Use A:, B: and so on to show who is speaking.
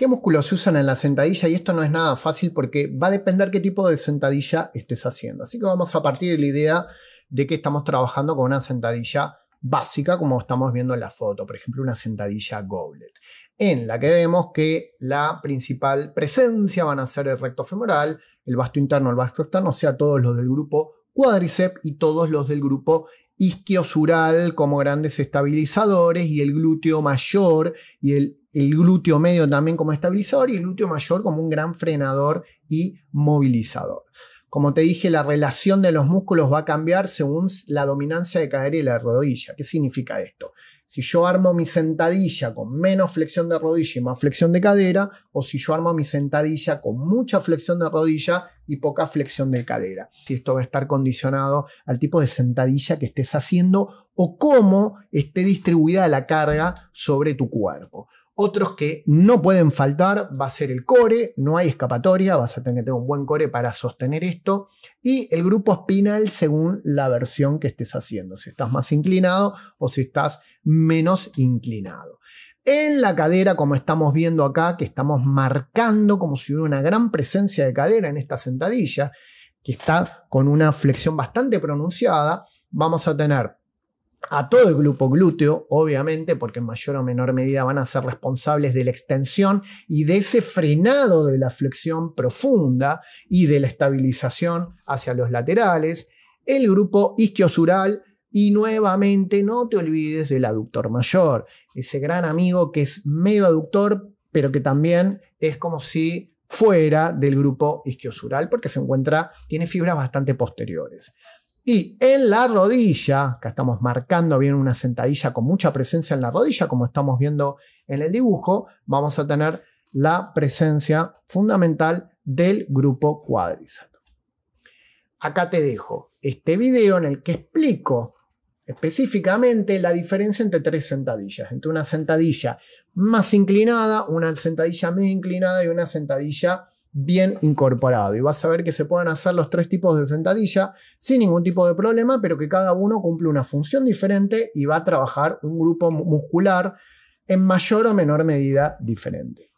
A: ¿Qué músculos se usan en la sentadilla? Y esto no es nada fácil porque va a depender qué tipo de sentadilla estés haciendo. Así que vamos a partir de la idea de que estamos trabajando con una sentadilla básica, como estamos viendo en la foto, por ejemplo, una sentadilla goblet, en la que vemos que la principal presencia van a ser el recto femoral, el vasto interno, el vasto externo, o sea, todos los del grupo cuádriceps y todos los del grupo isquiosural como grandes estabilizadores y el glúteo mayor y el el glúteo medio también como estabilizador y el glúteo mayor como un gran frenador y movilizador. Como te dije, la relación de los músculos va a cambiar según la dominancia de cadera y la rodilla. ¿Qué significa esto? Si yo armo mi sentadilla con menos flexión de rodilla y más flexión de cadera, o si yo armo mi sentadilla con mucha flexión de rodilla y poca flexión de cadera. Si esto va a estar condicionado al tipo de sentadilla que estés haciendo o cómo esté distribuida la carga sobre tu cuerpo. Otros que no pueden faltar va a ser el core, no hay escapatoria, vas a tener que tener un buen core para sostener esto. Y el grupo espinal según la versión que estés haciendo, si estás más inclinado o si estás menos inclinado. En la cadera, como estamos viendo acá, que estamos marcando como si hubiera una gran presencia de cadera en esta sentadilla, que está con una flexión bastante pronunciada, vamos a tener a todo el grupo glúteo, obviamente, porque en mayor o menor medida van a ser responsables de la extensión y de ese frenado de la flexión profunda y de la estabilización hacia los laterales, el grupo isquiosural y nuevamente no te olvides del aductor mayor, ese gran amigo que es medio aductor, pero que también es como si fuera del grupo isquiosural porque se encuentra, tiene fibras bastante posteriores. Y en la rodilla, acá estamos marcando bien una sentadilla con mucha presencia en la rodilla, como estamos viendo en el dibujo, vamos a tener la presencia fundamental del grupo cuádriceps. Acá te dejo este video en el que explico específicamente la diferencia entre tres sentadillas, entre una sentadilla más inclinada, una sentadilla más inclinada y una sentadilla bien incorporado. Y vas a ver que se pueden hacer los tres tipos de sentadilla sin ningún tipo de problema, pero que cada uno cumple una función diferente y va a trabajar un grupo muscular en mayor o menor medida diferente.